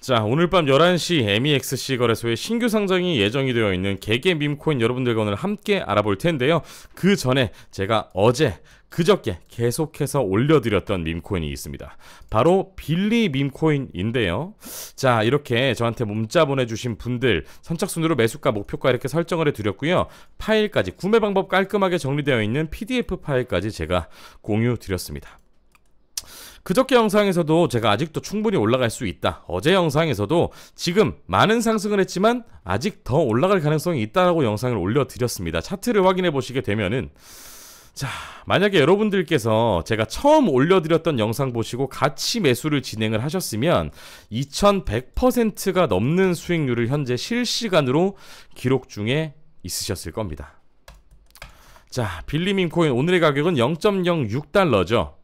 자 오늘 밤 11시 MEXC 거래소에 신규 상장이 예정이 되어 있는 개개 밈코인 여러분들과 오늘 함께 알아볼 텐데요 그 전에 제가 어제 그저께 계속해서 올려드렸던 밈코인이 있습니다 바로 빌리 밈코인인데요 자 이렇게 저한테 문자 보내주신 분들 선착순으로 매수가 목표가 이렇게 설정을 해드렸고요 파일까지 구매 방법 깔끔하게 정리되어 있는 PDF 파일까지 제가 공유 드렸습니다 그저께 영상에서도 제가 아직도 충분히 올라갈 수 있다. 어제 영상에서도 지금 많은 상승을 했지만 아직 더 올라갈 가능성이 있다라고 영상을 올려드렸습니다. 차트를 확인해 보시게 되면은 자, 만약에 여러분들께서 제가 처음 올려드렸던 영상 보시고 같이 매수를 진행을 하셨으면 2100%가 넘는 수익률을 현재 실시간으로 기록 중에 있으셨을 겁니다. 자, 빌리민 코인 오늘의 가격은 0.06달러죠.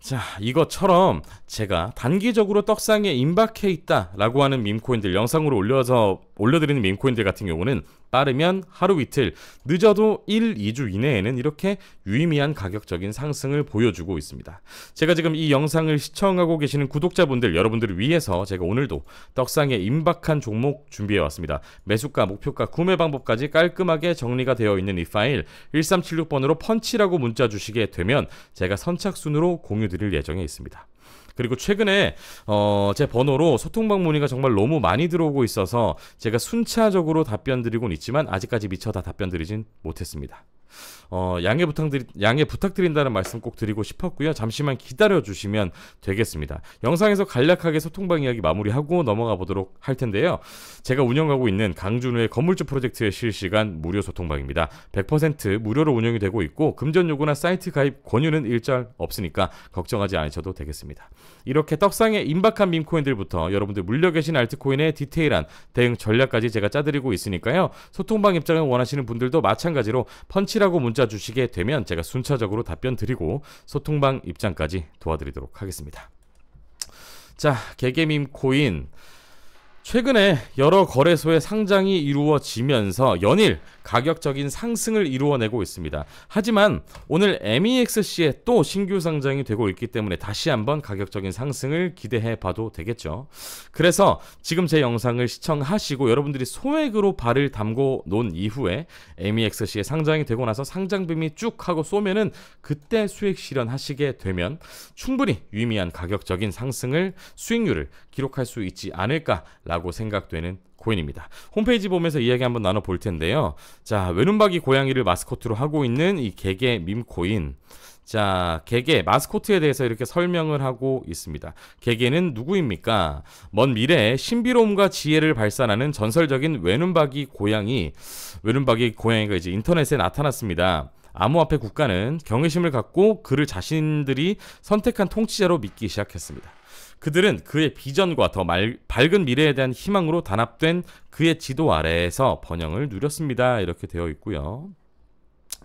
자, 이것처럼 제가 단기적으로 떡상에 임박해 있다라고 하는 밈코인들 영상으로 올려서 올려드리는 밈코인들 같은 경우는 빠르면 하루 이틀, 늦어도 1, 2주 이내에는 이렇게 유의미한 가격적인 상승을 보여주고 있습니다. 제가 지금 이 영상을 시청하고 계시는 구독자분들, 여러분들을 위해서 제가 오늘도 떡상의 임박한 종목 준비해왔습니다. 매수가, 목표가, 구매 방법까지 깔끔하게 정리가 되어 있는 이 파일 1376번으로 펀치라고 문자 주시게 되면 제가 선착순으로 공유 드릴 예정에 있습니다. 그리고 최근에 어, 제 번호로 소통방 문의가 정말 너무 많이 들어오고 있어서 제가 순차적으로 답변 드리곤 있지만 아직까지 미처 다 답변 드리진 못했습니다. 어, 양해 부탁드리, 양해 부탁드린다는 말씀 꼭 드리고 싶었고요. 잠시만 기다려 주시면 되겠습니다. 영상에서 간략하게 소통방 이야기 마무리하고 넘어가 보도록 할 텐데요. 제가 운영하고 있는 강준우의 건물주 프로젝트의 실시간 무료 소통방입니다. 100% 무료로 운영이 되고 있고 금전 요구나 사이트 가입 권유는 일절 없으니까 걱정하지 않으셔도 되겠습니다. 이렇게 떡상에 임박한 민코인들부터 여러분들 물려 계신 알트코인의 디테일한 대응 전략까지 제가 짜드리고 있으니까요. 소통방 입장을 원하시는 분들도 마찬가지로 펀치 혹시라고 문자 주시게 되면 제가 순차적으로 답변 드리고 소통방 입장까지 도와드리도록 하겠습니다. 자, 개개밈 코인. 최근에 여러 거래소의 상장이 이루어지면서 연일 가격적인 상승을 이루어내고 있습니다. 하지만 오늘 MEXC에 또 신규 상장이 되고 있기 때문에 다시 한번 가격적인 상승을 기대해 봐도 되겠죠. 그래서 지금 제 영상을 시청하시고 여러분들이 소액으로 발을 담고 놓은 이후에 MEXC에 상장이 되고 나서 상장빔이 쭉 하고 쏘면은 그때 수익 실현하시게 되면 충분히 유미한 가격적인 상승을 수익률을 기록할 수 있지 않을까 라고 생각되는 코인입니다. 홈페이지 보면서 이야기 한번 나눠볼 텐데요. 자, 외눈박이 고양이를 마스코트로 하고 있는 이 개개 밈코인. 자, 개개 마스코트에 대해서 이렇게 설명을 하고 있습니다. 개개는 누구입니까? 먼 미래에 신비로움과 지혜를 발산하는 전설적인 외눈박이 고양이, 외눈박이 고양이가 이제 인터넷에 나타났습니다. 암호화폐 국가는 경외심을 갖고 그를 자신들이 선택한 통치자로 믿기 시작했습니다. 그들은 그의 비전과 더 말, 밝은 미래에 대한 희망으로 단합된 그의 지도 아래에서 번영을 누렸습니다. 이렇게 되어 있고요.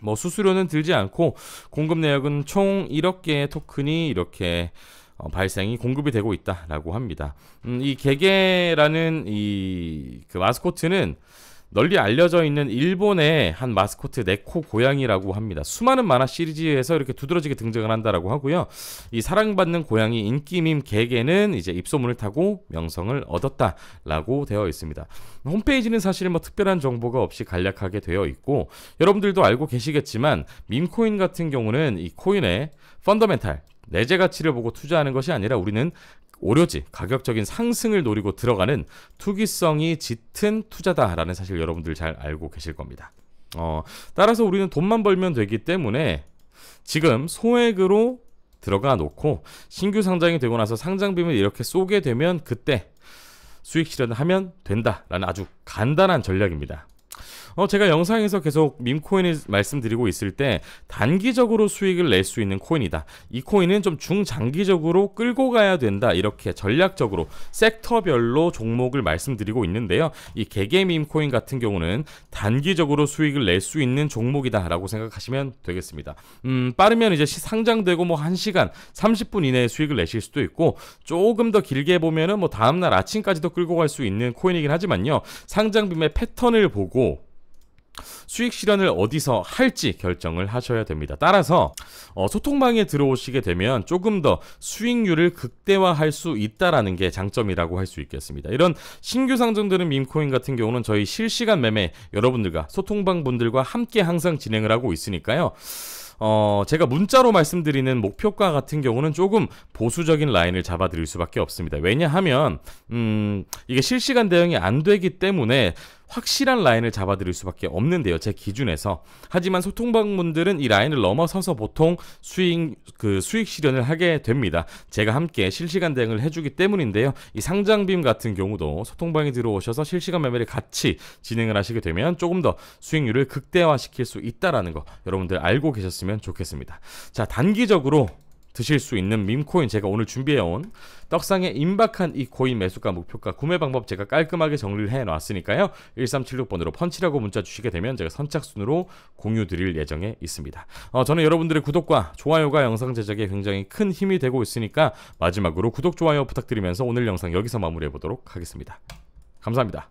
뭐 수수료는 들지 않고 공급 내역은 총 1억 개의 토큰이 이렇게 어, 발생이 공급이 되고 있다라고 합니다. 음, 이 개개라는 이 그 마스코트는 널리 알려져 있는 일본의 한 마스코트 네코 고양이라고 합니다. 수많은 만화 시리즈에서 이렇게 두드러지게 등장을 한다라고 하고요. 이 사랑받는 고양이 인기밈 개개는 이제 입소문을 타고 명성을 얻었다라고 되어 있습니다. 홈페이지는 사실 뭐 특별한 정보가 없이 간략하게 되어 있고 여러분들도 알고 계시겠지만 민코인 같은 경우는 이 코인의 펀더멘탈 내재 가치를 보고 투자하는 것이 아니라 우리는 오로지 가격적인 상승을 노리고 들어가는 투기성이 짙은 투자다라는 사실 여러분들 잘 알고 계실 겁니다. 어, 따라서 우리는 돈만 벌면 되기 때문에 지금 소액으로 들어가 놓고 신규 상장이 되고 나서 상장빔을 이렇게 쏘게 되면 그때 수익 실현하면 된다라는 아주 간단한 전략입니다. 어, 제가 영상에서 계속 밈코인을 말씀드리고 있을 때 단기적으로 수익을 낼 수 있는 코인이다. 이 코인은 좀 중장기적으로 끌고 가야 된다. 이렇게 전략적으로 섹터별로 종목을 말씀드리고 있는데요. 이 개개 밈코인 같은 경우는 단기적으로 수익을 낼 수 있는 종목이다라고 생각하시면 되겠습니다. 음, 빠르면 이제 상장되고 뭐 1시간, 30분 이내에 수익을 내실 수도 있고 조금 더 길게 보면은 뭐 다음날 아침까지도 끌고 갈 수 있는 코인이긴 하지만요. 상장빔의 패턴을 보고 수익 실현을 어디서 할지 결정을 하셔야 됩니다. 따라서 어, 소통방에 들어오시게 되면 조금 더 수익률을 극대화할 수 있다라는 게 장점이라고 할 수 있겠습니다. 이런 신규 상장되는 민코인 같은 경우는 저희 실시간 매매 여러분들과 소통방 분들과 함께 항상 진행을 하고 있으니까요. 어, 제가 문자로 말씀드리는 목표가 같은 경우는 조금 보수적인 라인을 잡아드릴 수밖에 없습니다. 왜냐하면, 음, 이게 실시간 대응이 안 되기 때문에 확실한 라인을 잡아드릴 수밖에 없는데요. 제 기준에서. 하지만 소통방문들은 이 라인을 넘어서서 보통 수익 그 수익 실현을 하게 됩니다. 제가 함께 실시간 대응을 해주기 때문인데요. 이 상장빔 같은 경우도 소통방에 들어오셔서 실시간 매매를 같이 진행을 하시게 되면 조금 더 수익률을 극대화시킬 수 있다라는 거 여러분들 알고 계셨으면 좋겠습니다. 자 단기적으로 드실 수 있는 민코인 제가 오늘 준비해온 떡상에 임박한 이 코인 매수가 목표가 구매 방법 제가 깔끔하게 정리를 해놨으니까요 1376번으로 펀치라고 문자 주시게 되면 제가 선착순으로 공유 드릴 예정에 있습니다 어, 저는 여러분들의 구독과 좋아요가 영상 제작에 굉장히 큰 힘이 되고 있으니까 마지막으로 구독 좋아요 부탁드리면서 오늘 영상 여기서 마무리해 보도록 하겠습니다 감사합니다